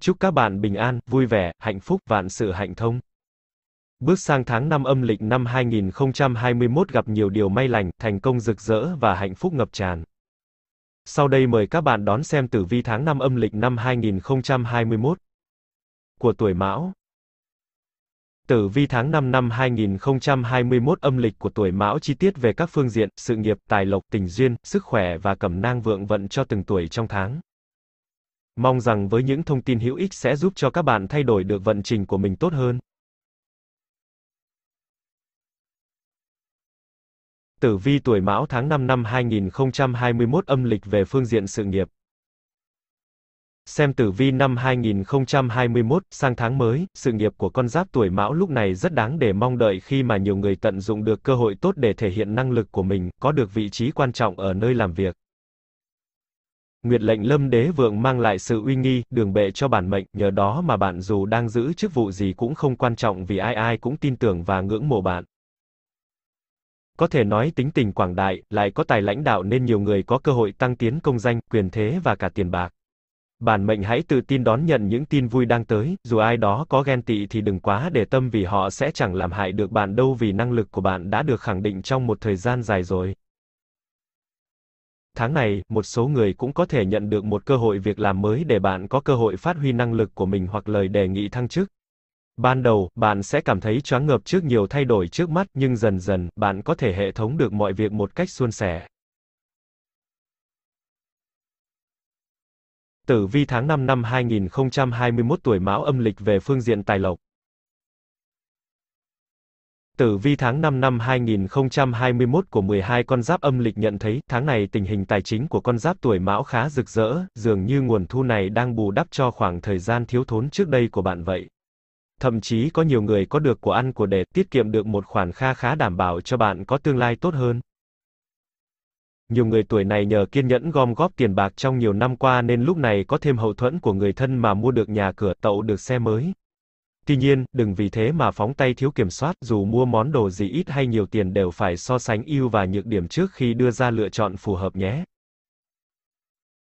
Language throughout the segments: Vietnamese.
Chúc các bạn bình an, vui vẻ, hạnh phúc, vạn sự hạnh thông. Bước sang tháng 5 âm lịch năm 2021 gặp nhiều điều may lành, thành công rực rỡ và hạnh phúc ngập tràn. Sau đây mời các bạn đón xem tử vi tháng 5 âm lịch năm 2021 của tuổi Mão. Tử vi tháng 5 năm 2021 âm lịch của tuổi Mão chi tiết về các phương diện, sự nghiệp, tài lộc, tình duyên, sức khỏe và cẩm nang vượng vận cho từng tuổi trong tháng. Mong rằng với những thông tin hữu ích sẽ giúp cho các bạn thay đổi được vận trình của mình tốt hơn. Tử vi tuổi Mão tháng 5 năm 2021 âm lịch về phương diện sự nghiệp. Xem tử vi năm 2021 sang tháng mới, sự nghiệp của con giáp tuổi Mão lúc này rất đáng để mong đợi khi mà nhiều người tận dụng được cơ hội tốt để thể hiện năng lực của mình, có được vị trí quan trọng ở nơi làm việc. Nguyệt lệnh lâm đế vượng mang lại sự uy nghi, đường bệ cho bản mệnh, nhờ đó mà bạn dù đang giữ chức vụ gì cũng không quan trọng vì ai ai cũng tin tưởng và ngưỡng mộ bạn. Có thể nói tính tình quảng đại, lại có tài lãnh đạo nên nhiều người có cơ hội tăng tiến công danh, quyền thế và cả tiền bạc. Bản mệnh hãy tự tin đón nhận những tin vui đang tới, dù ai đó có ghen tị thì đừng quá để tâm vì họ sẽ chẳng làm hại được bạn đâu vì năng lực của bạn đã được khẳng định trong một thời gian dài rồi. Tháng này, một số người cũng có thể nhận được một cơ hội việc làm mới để bạn có cơ hội phát huy năng lực của mình hoặc lời đề nghị thăng chức. Ban đầu, bạn sẽ cảm thấy choáng ngợp trước nhiều thay đổi trước mắt, nhưng dần dần, bạn có thể hệ thống được mọi việc một cách suôn sẻ. Tử vi tháng 5 năm 2021 tuổi Mão âm lịch về phương diện tài lộc. Tử vi tháng 5 năm 2021 của 12 con giáp âm lịch nhận thấy, tháng này tình hình tài chính của con giáp tuổi mão khá rực rỡ, dường như nguồn thu này đang bù đắp cho khoảng thời gian thiếu thốn trước đây của bạn vậy. Thậm chí có nhiều người có được của ăn của để tiết kiệm được một khoản kha khá đảm bảo cho bạn có tương lai tốt hơn. Nhiều người tuổi này nhờ kiên nhẫn gom góp tiền bạc trong nhiều năm qua nên lúc này có thêm hậu thuẫn của người thân mà mua được nhà cửa, tậu được xe mới, Tuy nhiên, đừng vì thế mà phóng tay thiếu kiểm soát, dù mua món đồ gì ít hay nhiều tiền đều phải so sánh ưu và nhược điểm trước khi đưa ra lựa chọn phù hợp nhé.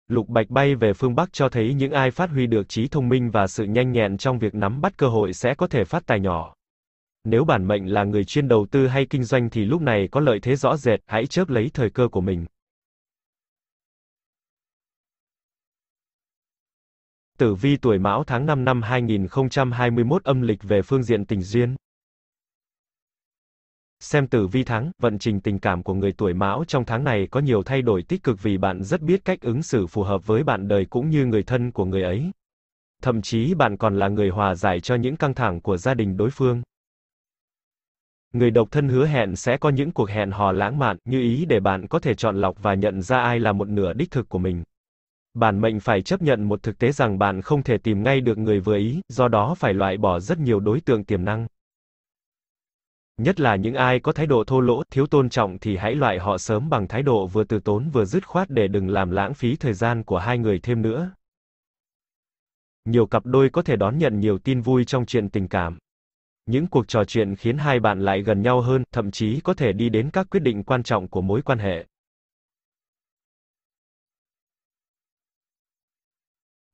Lục Bạch bay về phương Bắc cho thấy những ai phát huy được trí thông minh và sự nhanh nhẹn trong việc nắm bắt cơ hội sẽ có thể phát tài nhỏ. Nếu bản mệnh là người chuyên đầu tư hay kinh doanh thì lúc này có lợi thế rõ rệt, hãy chớp lấy thời cơ của mình. Tử vi tuổi Mão tháng 5 năm 2021 âm lịch về phương diện tình duyên. Xem tử vi tháng, vận trình tình cảm của người tuổi Mão trong tháng này có nhiều thay đổi tích cực vì bạn rất biết cách ứng xử phù hợp với bạn đời cũng như người thân của người ấy. Thậm chí bạn còn là người hòa giải cho những căng thẳng của gia đình đối phương. Người độc thân hứa hẹn sẽ có những cuộc hẹn hò lãng mạn, như ý để bạn có thể chọn lọc và nhận ra ai là một nửa đích thực của mình. Bản mệnh phải chấp nhận một thực tế rằng bạn không thể tìm ngay được người vừa ý, do đó phải loại bỏ rất nhiều đối tượng tiềm năng. Nhất là những ai có thái độ thô lỗ, thiếu tôn trọng thì hãy loại họ sớm bằng thái độ vừa từ tốn vừa dứt khoát để đừng làm lãng phí thời gian của hai người thêm nữa. Nhiều cặp đôi có thể đón nhận nhiều tin vui trong chuyện tình cảm. Những cuộc trò chuyện khiến hai bạn lại gần nhau hơn, thậm chí có thể đi đến các quyết định quan trọng của mối quan hệ.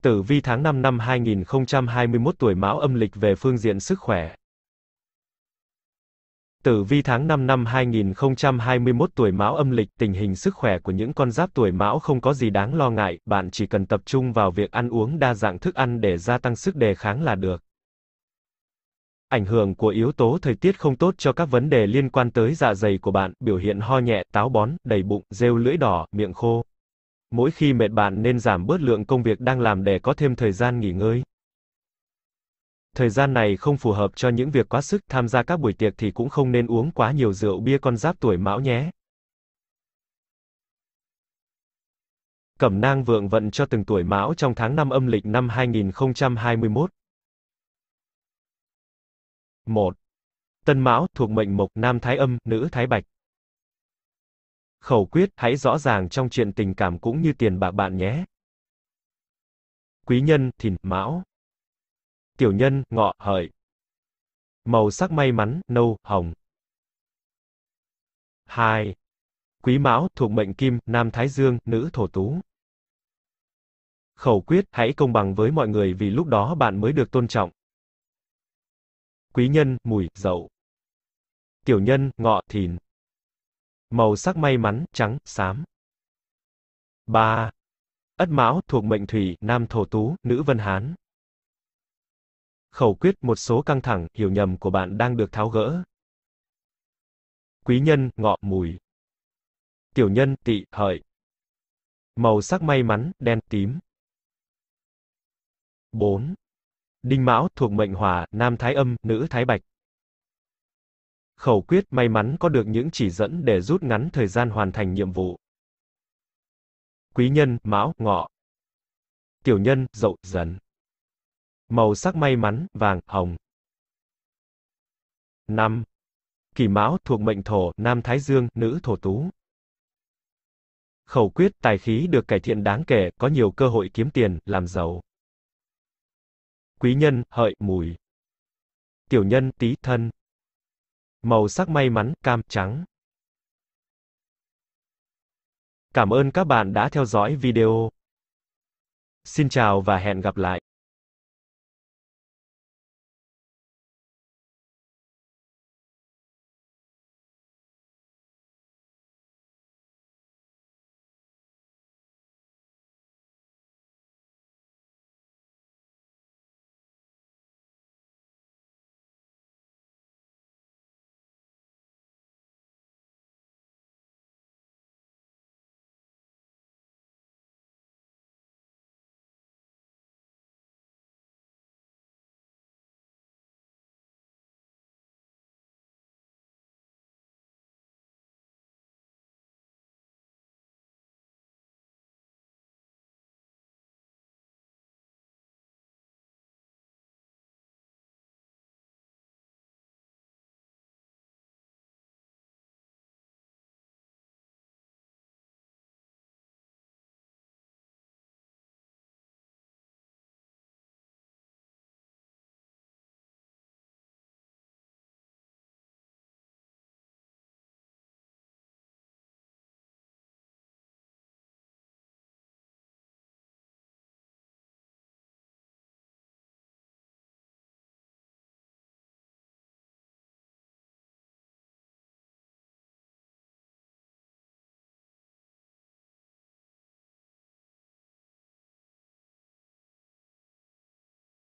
Tử vi tháng 5 năm 2021 tuổi Mão âm lịch về phương diện sức khỏe. Tử vi tháng 5 năm 2021 tuổi Mão âm lịch, tình hình sức khỏe của những con giáp tuổi Mão không có gì đáng lo ngại, bạn chỉ cần tập trung vào việc ăn uống đa dạng thức ăn để gia tăng sức đề kháng là được. Ảnh hưởng của yếu tố thời tiết không tốt cho các vấn đề liên quan tới dạ dày của bạn, biểu hiện ho nhẹ, táo bón, đầy bụng, rêu lưỡi đỏ, miệng khô. Mỗi khi mệt bạn nên giảm bớt lượng công việc đang làm để có thêm thời gian nghỉ ngơi. Thời gian này không phù hợp cho những việc quá sức, tham gia các buổi tiệc thì cũng không nên uống quá nhiều rượu bia con giáp tuổi mão nhé. Cẩm nang vượng vận cho từng tuổi mão trong tháng 5 âm lịch năm 2021. 1. Tân Mão, thuộc mệnh Mộc, Nam Thái Âm, Nữ Thái Bạch. Khẩu quyết, hãy rõ ràng trong chuyện tình cảm cũng như tiền bạc bạn nhé. Quý nhân, thìn, mão. Tiểu nhân, ngọ, hợi. Màu sắc may mắn, nâu, hồng. 2. Quý mão, thuộc mệnh kim, nam thái dương, nữ thổ tú. Khẩu quyết, hãy công bằng với mọi người vì lúc đó bạn mới được tôn trọng. Quý nhân, mùi, dậu. Tiểu nhân, ngọ, thìn. Màu sắc may mắn, trắng, xám. 3. Ất Mão thuộc mệnh thủy, nam thổ tú, nữ vân hán. Khẩu quyết một số căng thẳng, hiểu nhầm của bạn đang được tháo gỡ. Quý nhân, ngọ, mùi. Tiểu nhân, tỵ, hợi. Màu sắc may mắn, đen, tím. 4. Đinh Mão thuộc mệnh hỏa, nam thái âm, nữ thái bạch. Khẩu quyết may mắn có được những chỉ dẫn để rút ngắn thời gian hoàn thành nhiệm vụ. Quý nhân, mão, ngọ. Tiểu nhân, dậu, dần. Màu sắc may mắn, vàng, hồng. 5. Kỷ mão thuộc mệnh thổ, nam thái dương, nữ thổ tú. Khẩu quyết tài khí được cải thiện đáng kể, có nhiều cơ hội kiếm tiền, làm giàu. Quý nhân, hợi, mùi. Tiểu nhân, tý thân. Màu sắc may mắn, cam, trắng. Cảm ơn các bạn đã theo dõi video. Xin chào và hẹn gặp lại.